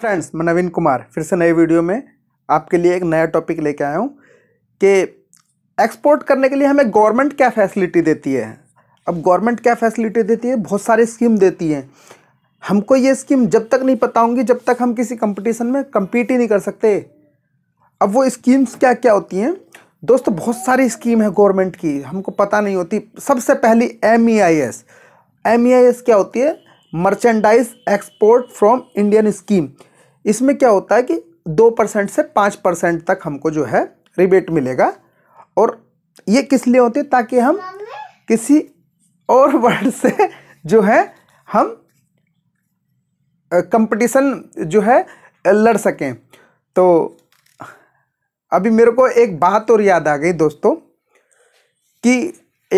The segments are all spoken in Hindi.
फ्रेंड्स मैं नवीन कुमार फिर से नए वीडियो में आपके लिए एक नया टॉपिक लेके आया हूँ कि एक्सपोर्ट करने के लिए हमें गवर्नमेंट क्या फैसिलिटी देती है अब गवर्नमेंट क्या फैसिलिटी देती है बहुत सारी स्कीम देती है हमको ये स्कीम जब तक नहीं पता होंगी जब तक हम किसी कंपटीशन में कम्पीट ही नहीं कर सकते अब वो स्कीम्स क्या क्या होती हैं दोस्तों बहुत सारी स्कीम है गवर्नमेंट की हमको पता नहीं होती सबसे पहली M E I S M E I S क्या होती है merchandise export from Indian scheme इसमें क्या होता है कि दो परसेंट से पाँच परसेंट तक हमको जो है रिबेट मिलेगा और ये किस लिए होती है ताकि हम किसी और वर्ड से जो है हम कंपटीशन जो है लड़ सकें तो अभी मेरे को एक बात और याद आ गई दोस्तों कि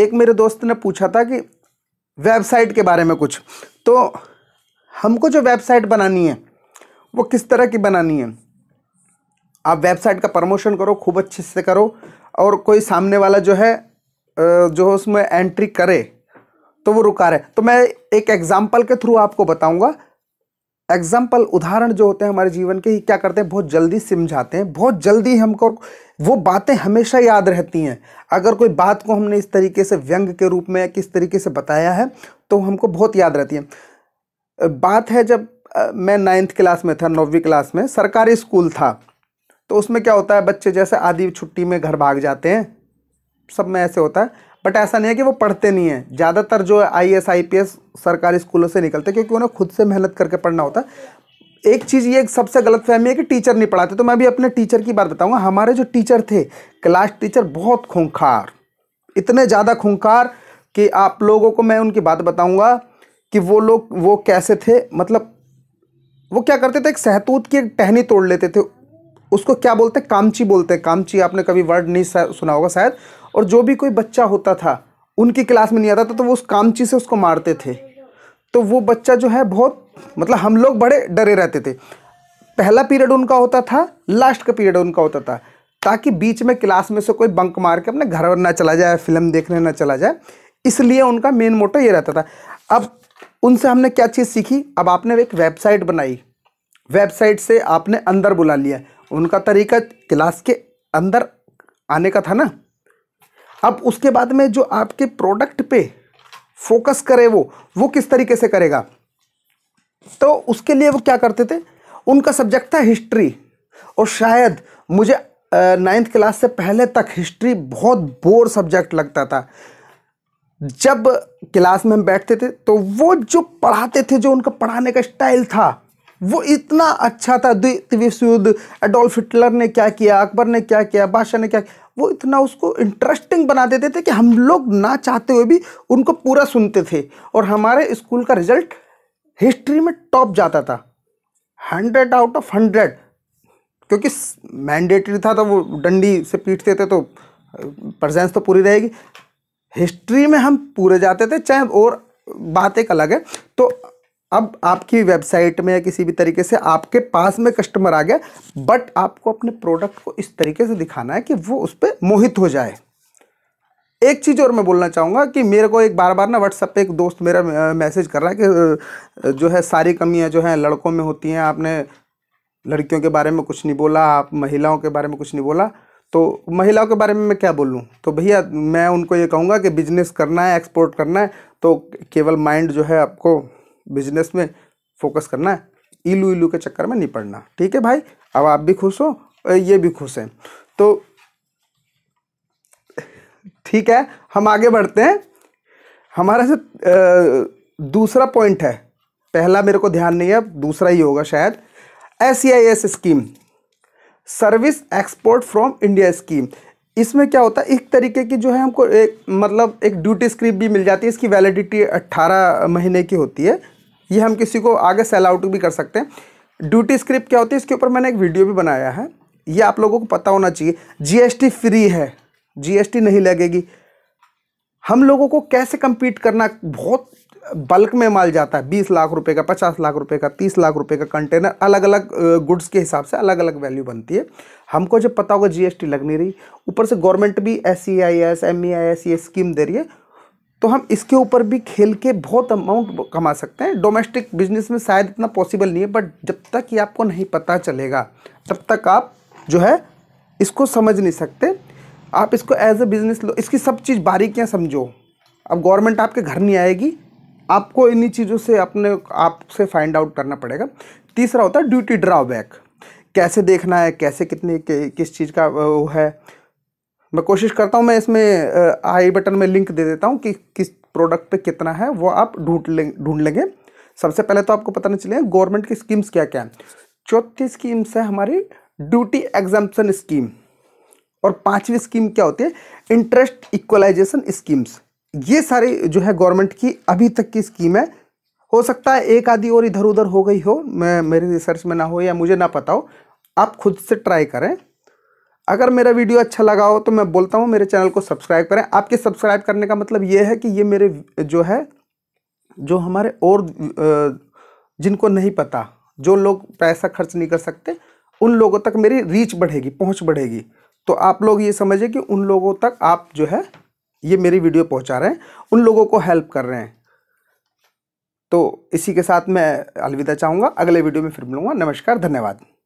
एक मेरे दोस्त ने पूछा था कि वेबसाइट के बारे में कुछ तो हमको जो वेबसाइट बनानी है वो किस तरह की बनानी है आप वेबसाइट का प्रमोशन करो खूब अच्छे से करो और कोई सामने वाला जो है जो उसमें एंट्री करे तो वो रुका रहे तो मैं एक एग्ज़ाम्पल के थ्रू आपको बताऊंगा एग्जाम्पल उदाहरण जो होते हैं हमारे जीवन के क्या करते हैं बहुत जल्दी समझाते हैं बहुत जल्दी हमको वो बातें हमेशा याद रहती हैं अगर कोई बात को हमने इस तरीके से व्यंग के रूप में किस तरीके से बताया है तो हमको बहुत याद रहती है बात है जब मैं नाइन्थ क्लास में था नौवीं क्लास में सरकारी स्कूल था तो उसमें क्या होता है बच्चे जैसे आधी छुट्टी में घर भाग जाते हैं सब में ऐसे होता है बट ऐसा नहीं है कि वो पढ़ते नहीं हैं ज़्यादातर जो I S I P S सरकारी स्कूलों से निकलते क्योंकि उन्हें खुद से मेहनत करके पढ़ना होता है एक चीज़ ये सबसे गलत फहमी है कि टीचर नहीं पढ़ाते तो मैं भी अपने टीचर की बात बताऊँगा हमारे जो टीचर थे क्लास टीचर बहुत खूंखार इतने ज़्यादा खूंखार कि आप लोगों को मैं उनकी बात बताऊँगा कि वो लोग वो कैसे थे मतलब वो क्या करते थे एक सहतूत की एक टहनी तोड़ लेते थे उसको क्या बोलते हैं कामची बोलते हैं कामची आपने कभी वर्ड नहीं सुना होगा शायद और जो भी कोई बच्चा होता था उनकी क्लास में नहीं आता था तो वो उस कामची से उसको मारते थे तो वो बच्चा जो है बहुत मतलब हम लोग बड़े डरे रहते थे पहला पीरियड उनका होता था लास्ट का पीरियड उनका होता था ताकि बीच में क्लास में से कोई बंक मार के अपने घर ना चला जाए फिल्म देखने ना चला जाए इसलिए उनका मेन मोटो ये रहता था अब उनसे हमने क्या चीज़ सीखी अब आपने एक वेबसाइट बनाई वेबसाइट से आपने अंदर बुला लिया उनका तरीका क्लास के अंदर आने का था ना अब उसके बाद में जो आपके प्रोडक्ट पे फोकस करे वो वो किस तरीके से करेगा तो उसके लिए वो क्या करते थे उनका सब्जेक्ट था हिस्ट्री और शायद मुझे नाइन्थ क्लास से पहले तक हिस्ट्री बहुत बोर सब्जेक्ट लगता था जब क्लास में हम बैठते थे तो वो जो पढ़ाते थे जो उनका पढ़ाने का स्टाइल था वो इतना अच्छा था द्वितीय विश्व युद्ध एडोल्फ हिटलर ने क्या किया अकबर ने क्या किया बादशाह ने क्या किया वो इतना उसको इंटरेस्टिंग बना देते थे कि हम लोग ना चाहते हुए भी उनको पूरा सुनते थे और हमारे स्कूल का रिजल्ट हिस्ट्री में टॉप जाता था हंड्रेड आउट ऑफ हंड्रेड क्योंकि मैंडेटरी था तो वो डंडी से पीटते थे तो प्रजेंस तो पूरी रहेगी हिस्ट्री में हम पूरे जाते थे चाहे और बात एक अलग है तो अब आपकी वेबसाइट में या किसी भी तरीके से आपके पास में कस्टमर आ गया बट आपको अपने प्रोडक्ट को इस तरीके से दिखाना है कि वो उस पर मोहित हो जाए एक चीज़ और मैं बोलना चाहूँगा कि मेरे को एक बार बार ना व्हाट्सएप पे एक दोस्त मेरा मैसेज कर रहा है कि जो है सारी कमियाँ जो हैं लड़कों में होती हैं आपने लड़कियों के बारे में कुछ नहीं बोला आप महिलाओं के बारे में कुछ नहीं बोला तो महिलाओं के बारे में मैं क्या बोलूँ तो भैया मैं उनको ये कहूँगा कि बिजनेस करना है एक्सपोर्ट करना है तो केवल माइंड जो है आपको बिजनेस में फोकस करना है इलू इलू के चक्कर में नहीं पड़ना ठीक है भाई अब आप भी खुश हो और ये भी खुश हैं तो ठीक है हम आगे बढ़ते हैं हमारा से दूसरा पॉइंट है पहला मेरे को ध्यान नहीं है दूसरा ही होगा शायद S I S scheme service export from India scheme इसमें क्या होता है एक तरीके की जो है हमको एक मतलब एक ड्यूटी स्क्रिप्ट भी मिल जाती है इसकी वैलिडिटी 18 महीने की होती है ये हम किसी को आगे सेल आउट भी कर सकते हैं ड्यूटी स्क्रिप्ट क्या होती है इसके ऊपर मैंने एक वीडियो भी बनाया है ये आप लोगों को पता होना चाहिए जीएसटी फ्री है जीएसटी नहीं लगेगी हम लोगों को कैसे कम्पीट करना बहुत बल्क में माल जाता है बीस लाख रुपए का पचास लाख रुपए का तीस लाख रुपए का कंटेनर अलग अलग गुड्स के हिसाब से अलग अलग वैल्यू बनती है हमको जब पता होगा जीएसटी लग नहीं रही ऊपर से गवर्नमेंट भी S C I S M E I S ये स्कीम दे रही है तो हम इसके ऊपर भी खेल के बहुत अमाउंट कमा सकते हैं डोमेस्टिक बिजनेस में शायद इतना पॉसिबल नहीं है बट जब तक ये आपको नहीं पता चलेगा तब तक आप जो है इसको समझ नहीं सकते आप इसको एज ए बिजनेस लो इसकी सब चीज़ बारीकियाँ समझो अब गवर्नमेंट आपके घर नहीं आएगी आपको इन्हीं चीज़ों से अपने आपसे फाइंड आउट करना पड़ेगा तीसरा होता है ड्यूटी ड्रॉबैक कैसे देखना है कैसे कितने किस चीज़ का वो है मैं कोशिश करता हूँ मैं इसमें आई बटन में लिंक दे देता हूँ कि किस प्रोडक्ट पे कितना है वो आप ढूंढ लें ढूंढ लेंगे सबसे पहले तो आपको पता नहीं चलेगा गवर्नमेंट की स्कीम्स क्या क्या हैं चौथी स्कीम्स है हमारी ड्यूटी एग्जाम्पन स्कीम और पांचवी स्कीम क्या होती है इंटरेस्ट इक्वलाइजेशन स्कीम्स ये सारी जो है गवर्नमेंट की अभी तक की स्कीम है हो सकता है एक आधी और इधर उधर हो गई हो मैं मेरी रिसर्च में ना हो या मुझे ना पता हो आप खुद से ट्राई करें अगर मेरा वीडियो अच्छा लगा हो तो मैं बोलता हूँ मेरे चैनल को सब्सक्राइब करें आपके सब्सक्राइब करने का मतलब ये है कि ये मेरे जो है जो हमारे और जिनको नहीं पता जो लोग पैसा खर्च नहीं कर सकते उन लोगों तक मेरी रीच बढ़ेगी पहुँच बढ़ेगी तो आप लोग ये समझिए कि उन लोगों तक आप जो है ये मेरी वीडियो पहुँचा रहे हैं उन लोगों को हेल्प कर रहे हैं तो इसी के साथ मैं अलविदा चाहूँगा अगले वीडियो में फिर मिलूँगा नमस्कार धन्यवाद